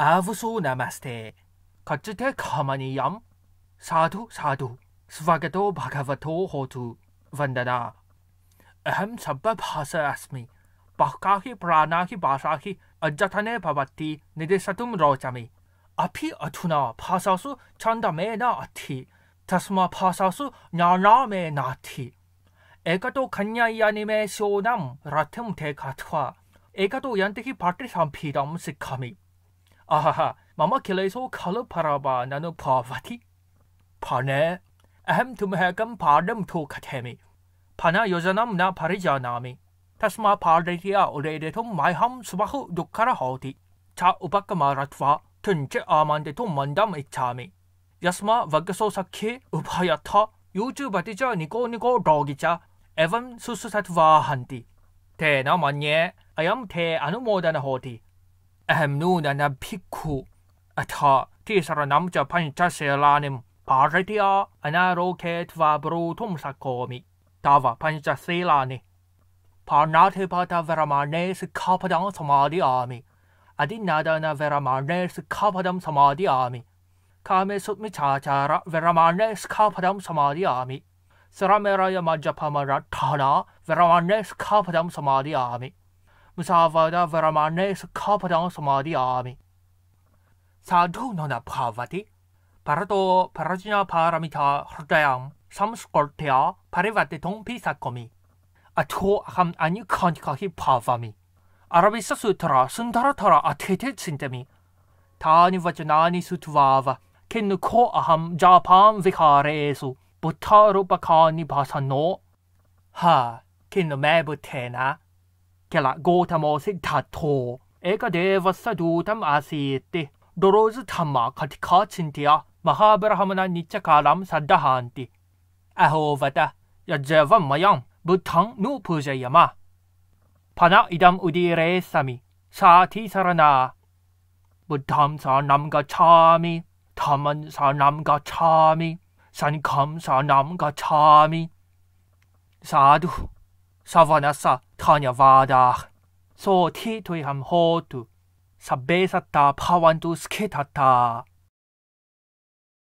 आवसो नमस्ते खचिते खमनीयम साधु साधु स्वागत भगवतो होतु वन्दना अहं सब्बभाष अस्मि बह्काः प्राणाः भाषाः अद्यतने भवति निदेशतुं रोचमि अपि अधुना भाषासु छन्दमेन अस्ति तस्मा भाषासु ज्ञानामेनास्ति एकतो खन्यायनिमेषोनं रथं ते कथ्वा एकतो यन्तिः पाठ्यसम्भीतं सिक्खामि 아하하, 마마킬레에서 칼을 팔아봐 나는 파바티? 파네, 아흠 틈해금 파름 토카테미. 파나 여자남 나 파리자나미. 타스마 파르디아 오레데토 마이함 수바흐 두카라 호티. 차 우바카마라트와 튼체 아만데토 만담 이차미. 야스마 와그소 사키 우바야타 유튜바티자 니코니코 로기자 에반 수수사트와 한티. 테나 만예 아얌 테 아누모다나 호티. เอ็มนูนันพิกคูอัตที่สารนัมจะพันจัสเซลานิมปาริตีอันาโรเคทวาบรูทุมสักโคมิตาวาพันจัสเซลานิพานาทิปาตาเวรามาเนสคาปดังสมาดิอามิอดินาดานาเวรามาเนสคาปดังสมาดิอามิคาเมสุมิชาชาระ เวรามาเนสคาปดังสมาดิอามิสรเอรายมาจัพมารัตานาเวรามาเนสคาปดังสมาดิอามิ musavada varamane skapadam samadhi ami sadhu nana bhavati parato parajna paramita hridayam samskoltya parivatetum pisakomi atho aham anyukanikahi bhavami arabisasutra sundaratara atete chintami tani vachanani sutvava kennuko aham japam vikaresu buttarupakhani bhasano ha kinnu me buttena 켈라고타모세 타토 에카데와사두탐 아시에테 도로즈 탐마 카티카친티아 마하브라하마나 니차칼람 사다한티 아호바타 야제와마얌 부탕 누푸제야마 파나 이담 우디레사미 사티사라나 부탐 사남가차미 탐은 사남가차미 산캄 사남가차미 사두 sa vanasa tanya vadach. So titui ham hotu. Sabesata pavantus kitata.